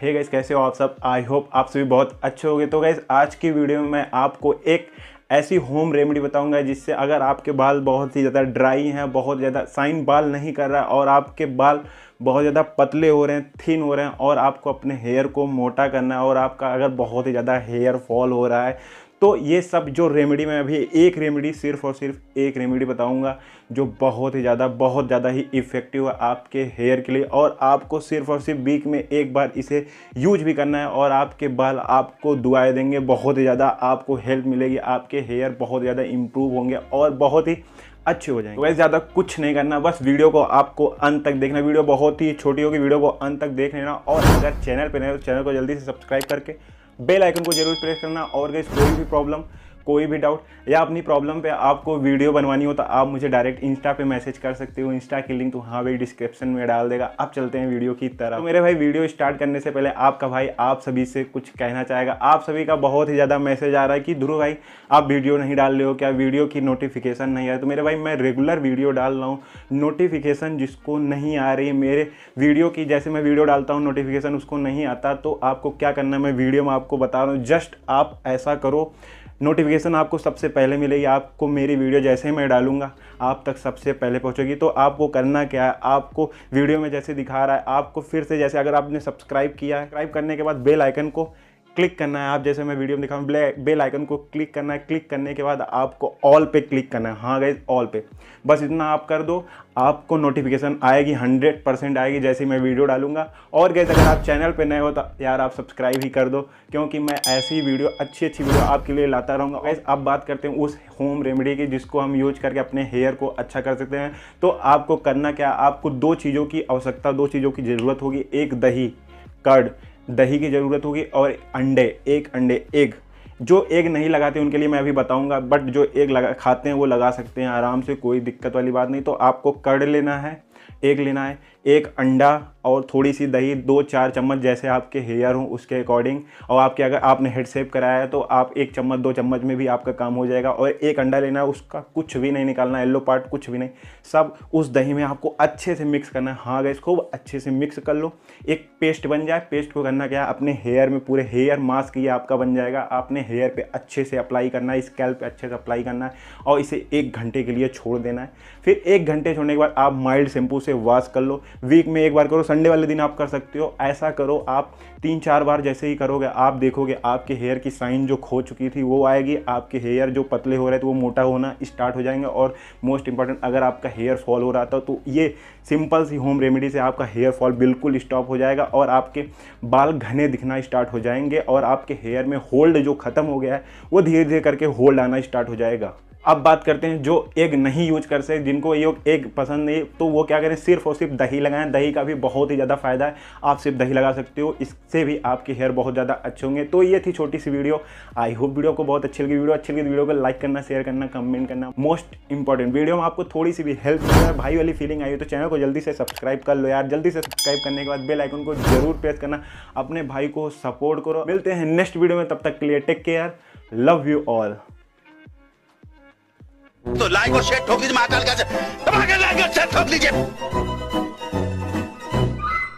hey guys guys कैसे हो आप सब आई होप आप सभी बहुत अच्छे होंगे तो गाइस आज की वीडियो में मैं आपको एक ऐसी होम रेमेडी बताऊंगा जिससे अगर आपके बाल बहुत ही ज़्यादा ड्राई हैं बहुत ज़्यादा साइन बाल नहीं कर रहा और आपके बाल बहुत ज़्यादा पतले हो रहे हैं थिन हो रहे हैं और आपको अपने हेयर को मोटा करना है और आपका अगर बहुत ही ज़्यादा हेयर फॉल हो रहा है तो ये सब जो रेमेडी मैं अभी एक रेमेडी सिर्फ और सिर्फ एक रेमेडी बताऊंगा जो बहुत ही ज़्यादा बहुत ज़्यादा ही इफ़ेक्टिव है आपके हेयर के लिए और आपको सिर्फ और सिर्फ वीक में एक बार इसे यूज भी करना है और आपके बाल आपको दुआएं देंगे बहुत ही ज़्यादा आपको हेल्प मिलेगी आपके हेयर बहुत ज़्यादा इम्प्रूव होंगे और बहुत ही अच्छे हो जाएंगे वैसे ज़्यादा कुछ नहीं करना बस वीडियो को आपको अंत तक देखना वीडियो बहुत ही छोटी होगी वीडियो को अंत तक देख लेना और अगर चैनल पर नहीं तो चैनल को जल्दी से सब्सक्राइब करके बेल आइकन को जरूर प्रेस करना और गई कोई भी प्रॉब्लम कोई भी डाउट या अपनी प्रॉब्लम पे आपको वीडियो बनवानी हो तो आप मुझे डायरेक्ट इंस्टा पे मैसेज कर सकते हो इंस्टा की लिंक तो वहाँ भी डिस्क्रिप्शन में डाल देगा आप चलते हैं वीडियो की तरफ तो मेरे भाई वीडियो स्टार्ट करने से पहले आपका भाई आप सभी से कुछ कहना चाहेगा आप सभी का बहुत ही ज़्यादा मैसेज आ रहा है कि ध्रुव भाई आप वीडियो नहीं डाल रहे हो क्या वीडियो की नोटिफिकेशन नहीं आ तो मेरे भाई मैं रेगुलर वीडियो डाल रहा हूँ नोटिफिकेशन जिसको नहीं आ रही मेरे वीडियो की जैसे मैं वीडियो डालता हूँ नोटिफिकेशन उसको नहीं आता तो आपको क्या करना मैं वीडियो में आपको बता रहा हूँ जस्ट आप ऐसा करो नोटिफिकेशन आपको सबसे पहले मिलेगी आपको मेरी वीडियो जैसे ही मैं डालूंगा आप तक सबसे पहले पहुँचेगी तो आपको करना क्या है आपको वीडियो में जैसे दिखा रहा है आपको फिर से जैसे अगर आपने सब्सक्राइब किया है सब्सक्राइब करने के बाद बेल आइकन को क्लिक करना है आप जैसे मैं वीडियो में दिखाऊँ बेल आइकन को क्लिक करना है क्लिक करने के बाद आपको ऑल पे क्लिक करना है हाँ गई ऑल पे बस इतना आप कर दो आपको नोटिफिकेशन आएगी हंड्रेड परसेंट आएगी जैसे मैं वीडियो डालूंगा और गैस अगर आप चैनल पर नए हो तो यार आप सब्सक्राइब ही कर दो क्योंकि मैं ऐसी वीडियो अच्छी अच्छी वीडियो आपके लिए लाता रहूँगा गैस अब बात करते हैं उस होम रेमेडी की जिसको हम यूज करके अपने हेयर को अच्छा कर सकते हैं तो आपको करना क्या आपको दो चीज़ों की आवश्यकता दो चीज़ों की ज़रूरत होगी एक दही कर्ड दही की ज़रूरत होगी और अंडे एक अंडे एग जो एग नहीं लगाते उनके लिए मैं अभी बताऊंगा बट जो एक लगा खाते हैं वो लगा सकते हैं आराम से कोई दिक्कत वाली बात नहीं तो आपको कर लेना है एक लेना है एक अंडा और थोड़ी सी दही दो चार चम्मच जैसे आपके हेयर हों उसके अकॉर्डिंग और आपके अगर आपने हेड सेप कराया है तो आप एक चम्मच दो चम्मच में भी आपका काम हो जाएगा और एक अंडा लेना है उसका कुछ भी नहीं निकालना येल्लो पार्ट कुछ भी नहीं सब उस दही में आपको अच्छे से मिक्स करना है हाँ गैस इसको अच्छे से मिक्स कर लो एक पेस्ट बन जाए पेस्ट को करना क्या है अपने हेयर में पूरे हेयर मास्क ये आपका बन जाएगा आपने हेयर पर अच्छे से अप्लाई करना है स्कैल पर अच्छे से अप्लाई करना है और इसे एक घंटे के लिए छोड़ देना है फिर एक घंटे छोड़ने के बाद आप माइल्ड शैम्पू से वॉश कर लो वीक में एक बार करो संडे वाले दिन आप कर सकते हो ऐसा करो आप तीन चार बार जैसे ही करोगे आप देखोगे आपके हेयर की साइन जो खो चुकी थी वो आएगी आपके हेयर जो पतले हो रहे थे वो मोटा होना स्टार्ट हो जाएंगे और मोस्ट इंपॉर्टेंट अगर आपका हेयर फॉल हो रहा था तो ये सिंपल सी होम रेमेडी से आपका हेयर फॉल बिल्कुल स्टॉप हो जाएगा और आपके बाल घने दिखना स्टार्ट हो जाएंगे और आपके हेयर में होल्ड जो ख़त्म हो गया है वो धीरे धीरे करके होल्ड आना स्टार्ट हो जाएगा अब बात करते हैं जो एग नहीं यूज कर सकते जिनको योग एग पसंद नहीं तो वो क्या करें सिर्फ और सिर्फ दही लगाएं दही का भी बहुत ही ज़्यादा फ़ायदा है आप सिर्फ दही लगा सकते हो इससे भी आपके हेयर बहुत ज़्यादा अच्छे होंगे तो ये थी छोटी सी वीडियो आई होप वीडियो को बहुत अच्छी लगी वीडियो अच्छी लगी तो वीडियो को लाइक करना शेयर करना कमेंट करना मोस्ट इंपॉर्टेंट वीडियो में आपको थोड़ी सी भी हेल्प भाई वाली फीलिंग आई हो तो चैनल को जल्दी से सब्सक्राइब कर लो यार जल्दी से सब्सक्राइब करने के बाद बेल आइकन को जरूर प्रेस करना अपने भाई को सपोर्ट करो मिलते हैं नेक्स्ट वीडियो में तब तक के लिए take care love you all तो लाइक और शेयर ठोक दीजिए महाकाल का धमाके लाइक और शेयर ठोक लीजिए